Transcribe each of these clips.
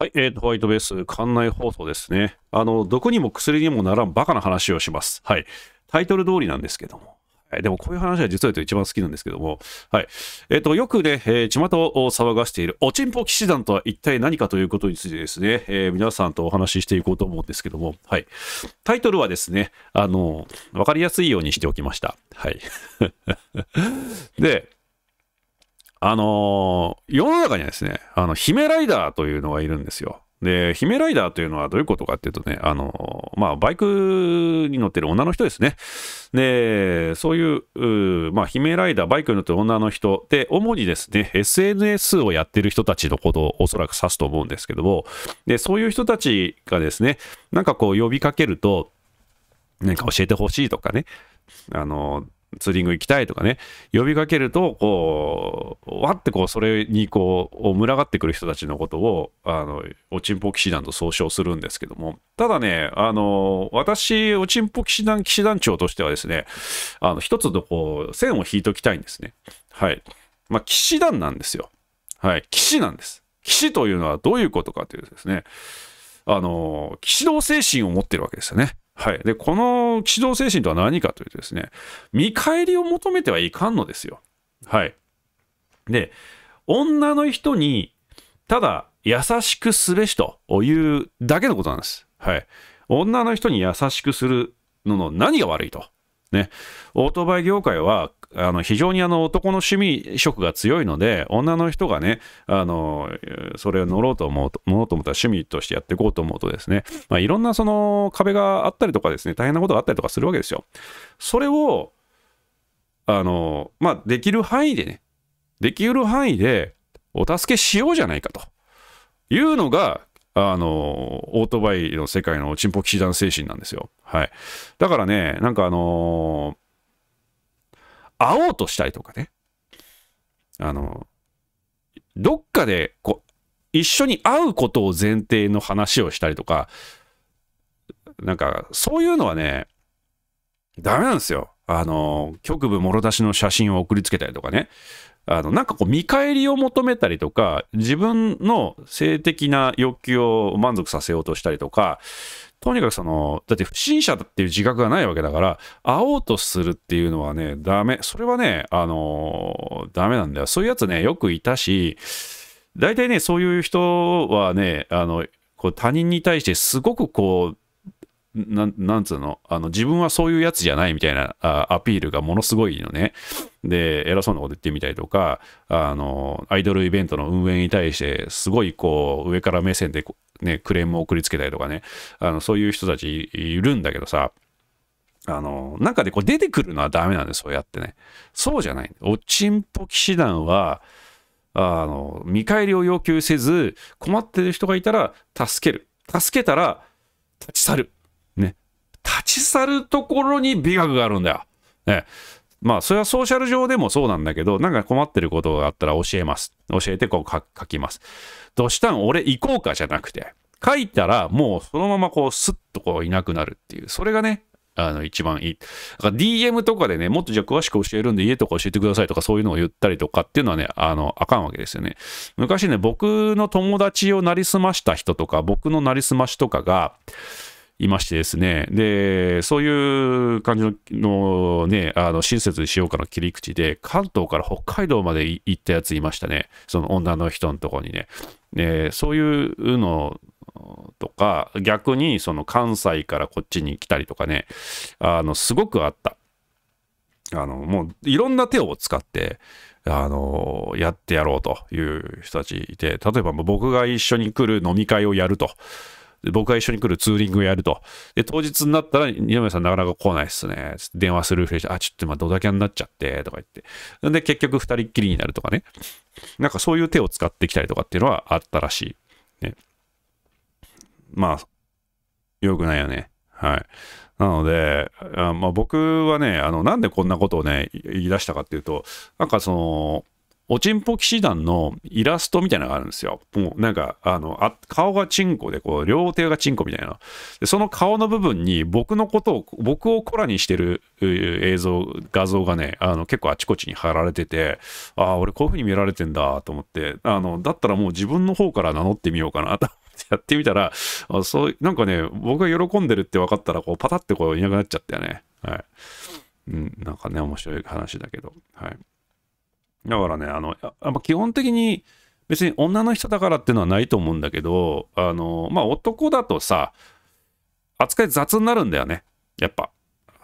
はい、えーと、ホワイトベース、館内放送ですね。あの、どこにも薬にもならんバカな話をします。はい。タイトル通りなんですけども。でもこういう話は実は言うと一番好きなんですけども、はい。えっ、ー、と、よくね、えー、巷を騒がしているおちんぽ騎士団とは一体何かということについてですね、えー、皆さんとお話ししていこうと思うんですけども、はい。タイトルはですね、あの、わかりやすいようにしておきました。はい。で、あのー、世の中にはですね、あの、姫ライダーというのがいるんですよ。で、姫ライダーというのはどういうことかっていうとね、あの、まあ、バイクに乗ってる女の人ですね。で、そういう、うまあ、姫ライダー、バイクに乗ってる女の人で、主にですね、SNS をやってる人たちのことをおそらく指すと思うんですけども、で、そういう人たちがですね、なんかこう呼びかけると、何か教えてほしいとかね、あの、ツーリング行きたいとかね、呼びかけると、こう、わってこう、それにこう、群がってくる人たちのことを、あの、おちんぽ騎士団と総称するんですけども、ただね、あの、私、おちんぽ騎士団、騎士団長としてはですね、あの、一つのこう、線を引いときたいんですね。はい。まあ、騎士団なんですよ。はい。騎士なんです。騎士というのはどういうことかというとですね、あの、騎士道精神を持ってるわけですよね。はい、でこの指導精神とは何かというとですね見返りを求めてはいかんのですよ。はい、で女の人にただ優しくすべしというだけのことなんです。はい、女の人に優しくするのの何が悪いと。ね、オートバイ業界はあの非常にあの男の趣味色が強いので女の人がねあのそれを乗ろうと思うと乗ろうと思ったら趣味としてやっていこうと思うとですね、まあ、いろんなその壁があったりとかですね大変なことがあったりとかするわけですよ。それをあのまあできる範囲でねできる範囲でお助けしようじゃないかというのがあの、オートバイの世界のチンポ騎士団精神なんですよ。はい。だからね、なんかあのー会おうとしたりとかね。あの、どっかで、こう、一緒に会うことを前提の話をしたりとか、なんか、そういうのはね、ダメなんですよ。あの、局部もろ出しの写真を送りつけたりとかね。あの、なんかこう、見返りを求めたりとか、自分の性的な欲求を満足させようとしたりとか、とにかくその、だって不審者っていう自覚がないわけだから、会おうとするっていうのはね、ダメ。それはね、あのー、ダメなんだよ。そういうやつね、よくいたし、大体ね、そういう人はね、あの、こう他人に対してすごくこう、ななんつうのあの自分はそういうやつじゃないみたいなあアピールがものすごいのね。で、偉そうなこと言ってみたりとか、あの、アイドルイベントの運営に対して、すごいこう、上から目線でね、クレームを送りつけたりとかね、あの、そういう人たちいるんだけどさ、あの、中でこう出てくるのはダメなんです、そうやってね。そうじゃない。おちんぽ騎士団は、あの、見返りを要求せず、困ってる人がいたら助ける。助けたら立ち去る。ね。立ち去るところに美学があるんだよ。ね。まあ、それはソーシャル上でもそうなんだけど、なんか困ってることがあったら教えます。教えてこう書きます。どうしたん俺行こうかじゃなくて、書いたらもうそのままこうスッとこういなくなるっていう、それがね、あの、一番いい。だから DM とかでね、もっとじゃあ詳しく教えるんで家とか教えてくださいとかそういうのを言ったりとかっていうのはね、あの、あかんわけですよね。昔ね、僕の友達をなりすました人とか、僕のなりすましとかが、いましてですね、で、そういう感じのね、あの親切にしようかの切り口で、関東から北海道まで行ったやついましたね、その女の人のとこにね。で、そういうのとか、逆にその関西からこっちに来たりとかね、あのすごくあった。あのもういろんな手を使って、あのやってやろうという人たちいて、例えば僕が一緒に来る飲み会をやると。僕が一緒に来るツーリングをやると。で、当日になったら、二宮さんなかなか来ないっすね。電話するふりして、あ、ちょっと今ドタキャンになっちゃって、とか言って。んで、結局二人っきりになるとかね。なんかそういう手を使ってきたりとかっていうのはあったらしい。ね。まあ、良くないよね。はい。なので、あまあ、僕はね、あの、なんでこんなことをね、言い出したかっていうと、なんかその、おちんぽ騎士団のイラストみたいなのがあるんですよ。もうなんか、あの、あ顔がチンコで、こう、両手がチンコみたいな。でその顔の部分に僕のことを、僕をコラにしてる映像、画像がね、あの、結構あちこちに貼られてて、ああ、俺こういう風に見られてんだと思って、あの、だったらもう自分の方から名乗ってみようかなと。やってみたら、あそう、なんかね、僕が喜んでるって分かったら、こう、パタってこう、いなくなっちゃったよね。はい。うん、なんかね、面白い話だけど。はい。だからね、あの、やっぱ基本的に別に女の人だからっていうのはないと思うんだけど、あの、まあ男だとさ、扱い雑になるんだよね、やっぱ。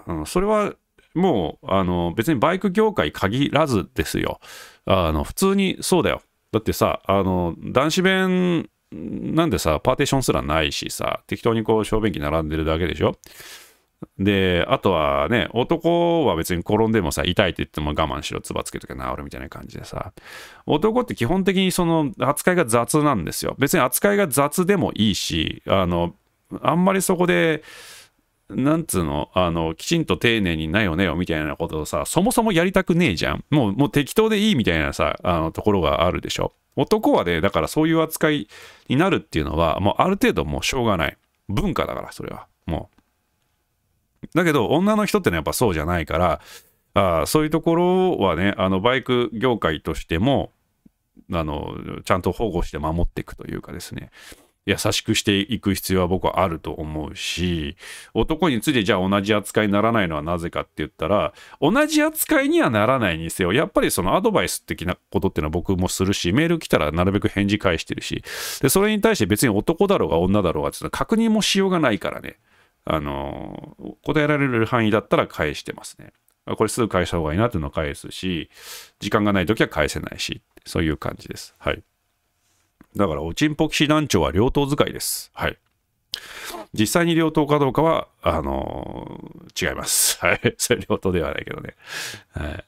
うん、それはもう、あの、別にバイク業界限らずですよ。あの、普通にそうだよ。だってさ、あの、男子弁なんでさ、パーテーションすらないしさ、適当にこう、小便器並んでるだけでしょで、あとはね、男は別に転んでもさ、痛いって言っても我慢しろ、唾つけとけ治るみたいな感じでさ、男って基本的にその扱いが雑なんですよ。別に扱いが雑でもいいし、あの、あんまりそこで、なんつうの、あの、きちんと丁寧になよねよみたいなことをさ、そもそもやりたくねえじゃん。もう、もう適当でいいみたいなさ、あの、ところがあるでしょ。男はね、だからそういう扱いになるっていうのは、もうある程度もうしょうがない。文化だから、それは。だけど女の人ってのはやっぱそうじゃないからあそういうところはねあのバイク業界としてもあのちゃんと保護して守っていくというかですね優しくしていく必要は僕はあると思うし男についてじゃあ同じ扱いにならないのはなぜかって言ったら同じ扱いにはならないにせよやっぱりそのアドバイス的なことっていうのは僕もするしメール来たらなるべく返事返してるしでそれに対して別に男だろうが女だろうがって確認もしようがないからね。あの、答えられる範囲だったら返してますね。これすぐ返した方がいいなっていうのを返すし、時間がない時は返せないし、そういう感じです。はい。だから、おちんぽ騎士団長は両党使いです。はい。実際に両党かどうかは、あのー、違います。はい。それ両党ではないけどね。はい。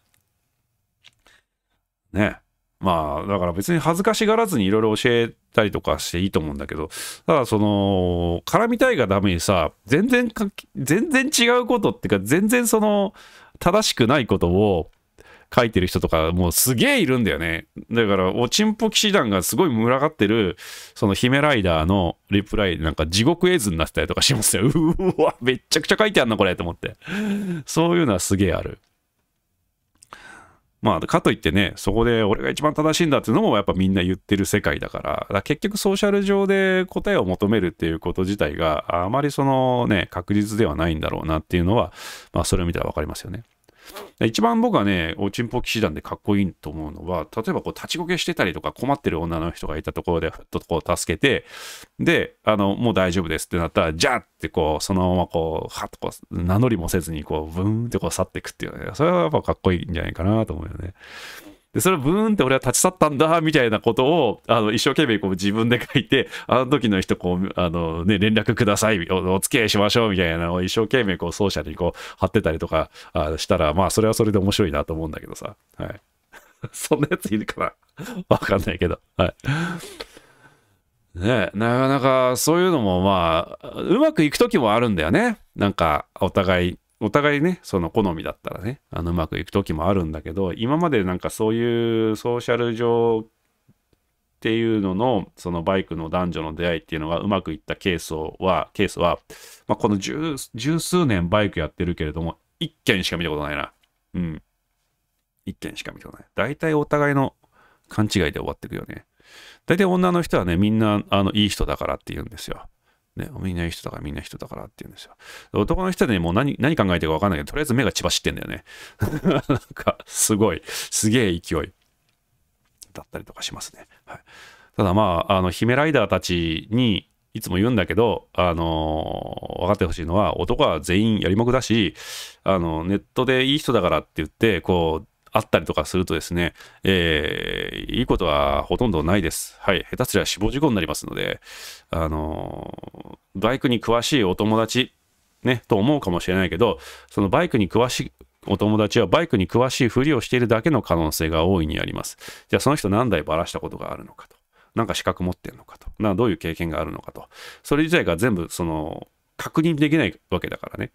ね。まあだから別に恥ずかしがらずにいろいろ教えたりとかしていいと思うんだけどただその絡みたいがダメにさ全然か全然違うことっていうか全然その正しくないことを書いてる人とかもうすげえいるんだよねだからおちんぽ騎士団がすごい群がってるその姫ライダーのリプライなんか地獄絵図になってたりとかしますようわめっちゃくちゃ書いてあんなこれと思ってそういうのはすげえあるまあ、かといってね、そこで俺が一番正しいんだっていうのもやっぱみんな言ってる世界だから、から結局ソーシャル上で答えを求めるっていうこと自体があまりそのね、確実ではないんだろうなっていうのは、まあそれを見たらわかりますよね。一番僕はね、おちんぽ騎士団でかっこいいと思うのは、例えばこう立ちこけしてたりとか困ってる女の人がいたところでふっとこう助けて、で、あの、もう大丈夫ですってなったら、じゃあってこう、そのままこう、はっとこう、名乗りもせずにこう、ブーンってこう去っていくっていうね、それはやっぱかっこいいんじゃないかなと思うよね。で、それをブーンって俺は立ち去ったんだ、みたいなことを、あの、一生懸命こう自分で書いて、あの時の人、こう、あの、ね、連絡くださいお、お付き合いしましょう、みたいなのを一生懸命こう、奏者にこう、貼ってたりとかあしたら、まあ、それはそれで面白いなと思うんだけどさ。はい。そんなやついるかな わかんないけど。はい。ねなかなかそういうのもまあ、うまくいく時もあるんだよね。なんか、お互いお互いねその好みだったらねあのうまくいく時もあるんだけど今までなんかそういうソーシャル上っていうののそのバイクの男女の出会いっていうのがうまくいったケースはケースは、まあ、この十数年バイクやってるけれども1件しか見たことないなうん1件しか見たことない大体お互いの勘違いで終わってくよね大体女の人はねみんなあのいい人だからって言うんですよね、みんないい人だからみんな人だからって言うんですよ。男の人でね、もう何何考えてるか分かんないけど、とりあえず目が血走ってんだよね。なんか、すごい、すげえ勢いだったりとかしますね。はい、ただまあ、あの、姫ライダーたちに、いつも言うんだけど、あのー、分かってほしいのは、男は全員やりもくだし、あの、ネットでいい人だからって言って、こう、あったりとかするとですね、えー、いいことはほとんどないです。はい。下手すりゃ死亡事故になりますので、あのー、バイクに詳しいお友達、ね、と思うかもしれないけど、そのバイクに詳しい、お友達はバイクに詳しいふりをしているだけの可能性が大いにあります。じゃあその人何台ばらしたことがあるのかと。なんか資格持ってるのかと。などういう経験があるのかと。それ自体が全部その確認できないわけだからね。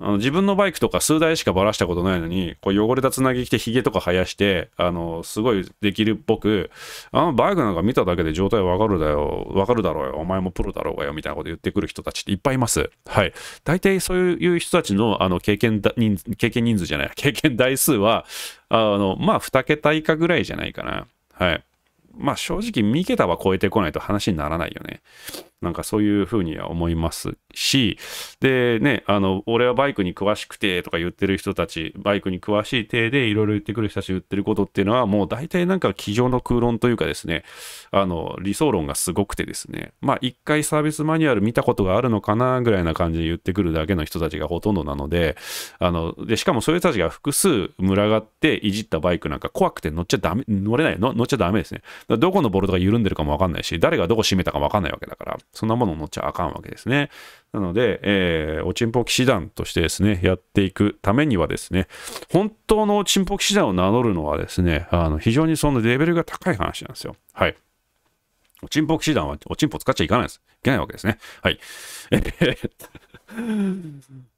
あの自分のバイクとか数台しかばらしたことないのに、こう汚れたつなぎ着てひげとか生やして、あの、すごいできるっぽく、あのバイクなんか見ただけで状態わかるだよ、わかるだろうよ、お前もプロだろうがよ、みたいなこと言ってくる人たちっていっぱいいます。はい。大体そういう人たちのあの経験だ人経験人数じゃない、経験台数は、あの、まあ、2桁以下ぐらいじゃないかな。はい。まあ正直、三桁は超えてこないと話にならないよね。なんかそういうふうには思いますし、でね、あの、俺はバイクに詳しくてとか言ってる人たち、バイクに詳しい体でいろいろ言ってくる人たち言ってることっていうのは、もう大体なんか机上の空論というかですね、あの、理想論がすごくてですね、まあ一回サービスマニュアル見たことがあるのかなぐらいな感じで言ってくるだけの人たちがほとんどなので、あの、で、しかもそういう人たちが複数群がっていじったバイクなんか怖くて乗っちゃダメ、乗れない、乗っちゃダメですね。どこのボルトが緩んでるかもわかんないし、誰がどこ締めたかわかんないわけだから、そんなもの乗っちゃあかんわけですね。なので、えー、おちんぽ騎士団としてですね、やっていくためにはですね、本当のおちんぽ騎士団を名乗るのはですね、あの非常にそのレベルが高い話なんですよ。はい。おちんぽ騎士団はおちんぽ使っちゃいかないです。いけないわけですね。はい。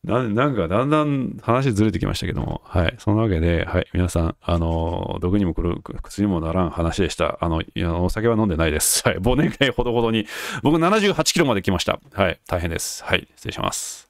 ななんかだんだん話ずれてきましたけども、はい。そんなわけで、はい。皆さん、あの、毒にも苦、靴にもならん話でした。あの、お酒は飲んでないです。はい。忘年会ほどほどに。僕78キロまで来ました。はい。大変です。はい。失礼します。